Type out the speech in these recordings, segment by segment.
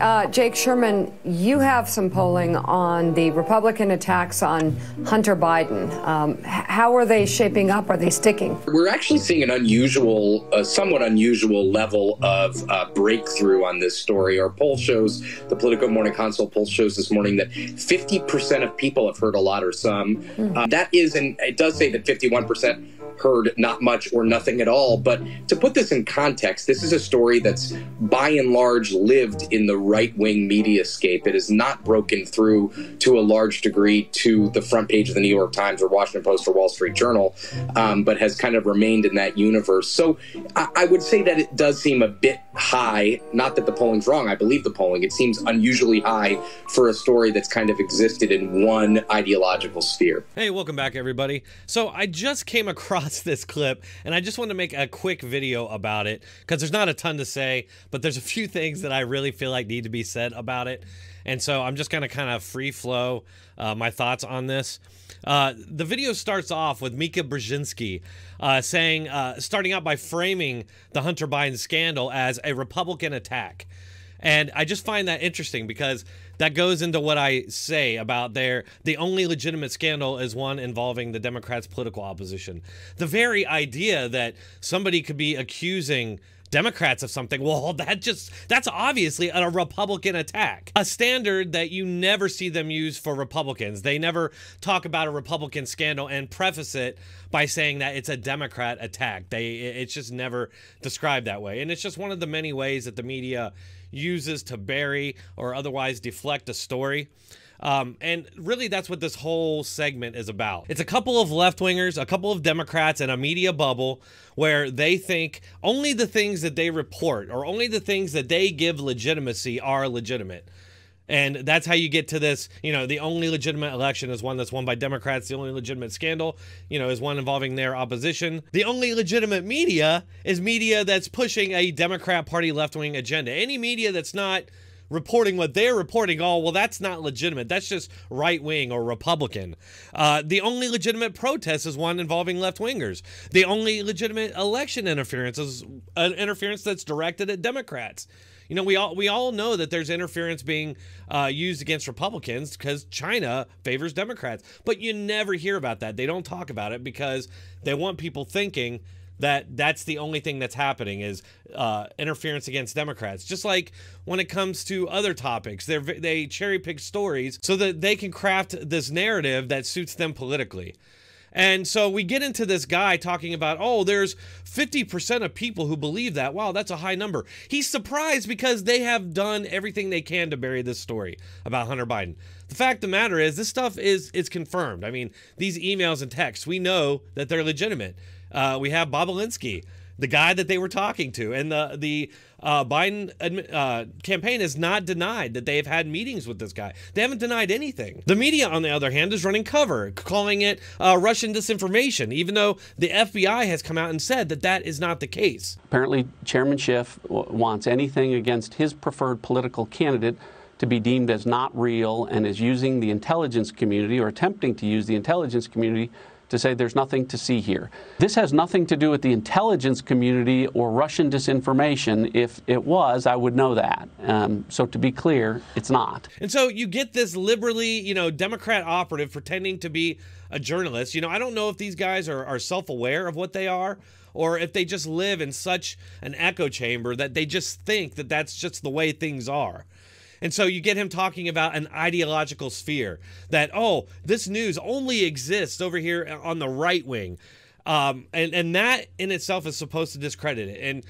Uh, Jake Sherman, you have some polling on the Republican attacks on Hunter Biden. Um, how are they shaping up? Are they sticking? We're actually seeing an unusual, uh, somewhat unusual level of uh, breakthrough on this story. Our poll shows, the Politico Morning Consult poll shows this morning that 50% of people have heard a lot or some. Mm. that is, and it does say that 51% heard not much or nothing at all. But to put this in context, this is a story that's by and large lived in the right wing media scape. It has not broken through to a large degree to the front page of the New York Times or Washington Post or Wall Street Journal, um, but has kind of remained in that universe. So I, I would say that it does seem a bit high. Not that the polling's wrong, I believe the polling. It seems unusually high for a story that's kind of existed in one ideological sphere. Hey, welcome back, everybody. So I just came across this clip and I just want to make a quick video about it because there's not a ton to say, but there's a few things that I really feel like need to be said about it. And so I'm just going to kind of free flow uh, my thoughts on this. Uh, the video starts off with Mika Brzezinski uh, saying, uh, starting out by framing the Hunter Biden scandal as a a Republican attack. And I just find that interesting because that goes into what I say about their the only legitimate scandal is one involving the Democrats' political opposition. The very idea that somebody could be accusing Democrats of something. Well, that just that's obviously a Republican attack. A standard that you never see them use for Republicans. They never talk about a Republican scandal and preface it by saying that it's a Democrat attack. They it's just never described that way. And it's just one of the many ways that the media uses to bury or otherwise deflect a story. Um, and really, that's what this whole segment is about. It's a couple of left wingers, a couple of Democrats, and a media bubble where they think only the things that they report or only the things that they give legitimacy are legitimate. And that's how you get to this, you know, the only legitimate election is one that's won by Democrats. The only legitimate scandal, you know, is one involving their opposition. The only legitimate media is media that's pushing a Democrat Party left wing agenda. Any media that's not reporting what they're reporting, oh, well, that's not legitimate. That's just right wing or Republican. Uh, the only legitimate protest is one involving left wingers. The only legitimate election interference is an uh, interference that's directed at Democrats. You know, we all we all know that there's interference being uh, used against Republicans because China favors Democrats, but you never hear about that. They don't talk about it because they want people thinking that that's the only thing that's happening is uh, interference against Democrats. Just like when it comes to other topics, they they cherry pick stories so that they can craft this narrative that suits them politically. And so we get into this guy talking about, oh, there's 50% of people who believe that. Wow, that's a high number. He's surprised because they have done everything they can to bury this story about Hunter Biden. The fact of the matter is, this stuff is is confirmed. I mean, these emails and texts, we know that they're legitimate. Uh, we have Bob Alinsky the guy that they were talking to. And the the uh, Biden uh, campaign has not denied that they have had meetings with this guy. They haven't denied anything. The media, on the other hand, is running cover, calling it uh, Russian disinformation, even though the FBI has come out and said that that is not the case. Apparently, Chairman Schiff wants anything against his preferred political candidate to be deemed as not real and is using the intelligence community or attempting to use the intelligence community to say there's nothing to see here. This has nothing to do with the intelligence community or Russian disinformation. If it was, I would know that. Um, so to be clear, it's not. And so you get this liberally, you know, Democrat operative pretending to be a journalist. You know, I don't know if these guys are, are self aware of what they are or if they just live in such an echo chamber that they just think that that's just the way things are. And so you get him talking about an ideological sphere that, oh, this news only exists over here on the right wing. Um, and, and that in itself is supposed to discredit it. And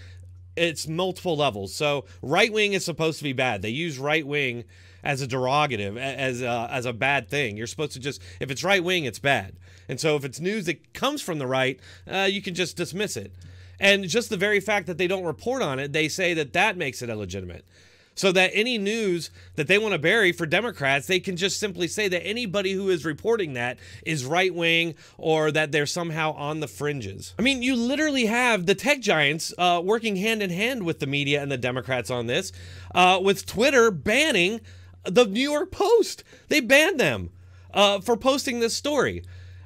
it's multiple levels. So right wing is supposed to be bad. They use right wing as a derogative, as a, as a bad thing. You're supposed to just if it's right wing, it's bad. And so if it's news that comes from the right, uh, you can just dismiss it. And just the very fact that they don't report on it, they say that that makes it illegitimate so that any news that they want to bury for Democrats, they can just simply say that anybody who is reporting that is right wing or that they're somehow on the fringes. I mean, you literally have the tech giants uh, working hand in hand with the media and the Democrats on this, uh, with Twitter banning the New York Post. They banned them uh, for posting this story.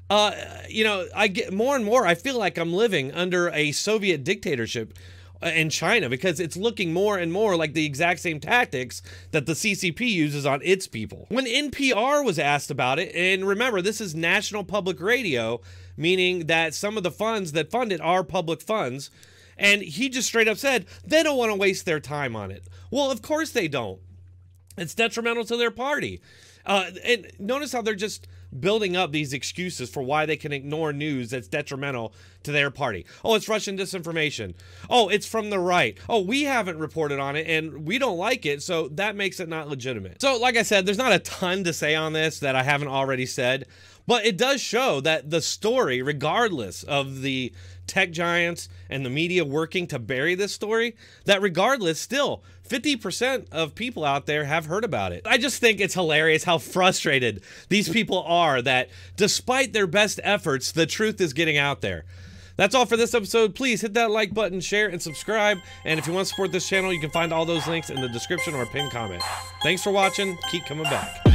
Uh, you know, I get more and more, I feel like I'm living under a Soviet dictatorship uh, in China because it's looking more and more like the exact same tactics that the CCP uses on its people. When NPR was asked about it, and remember, this is national public radio, meaning that some of the funds that fund it are public funds, and he just straight up said, they don't want to waste their time on it. Well, of course they don't. It's detrimental to their party. Uh, and notice how they're just building up these excuses for why they can ignore news that's detrimental to their party. Oh, it's Russian disinformation. Oh, it's from the right. Oh, we haven't reported on it and we don't like it, so that makes it not legitimate. So, like I said, there's not a ton to say on this that I haven't already said. But it does show that the story, regardless of the tech giants and the media working to bury this story, that regardless, still 50% of people out there have heard about it. I just think it's hilarious how frustrated these people are that despite their best efforts, the truth is getting out there. That's all for this episode. Please hit that like button, share, and subscribe. And if you want to support this channel, you can find all those links in the description or pinned comment. Thanks for watching. Keep coming back.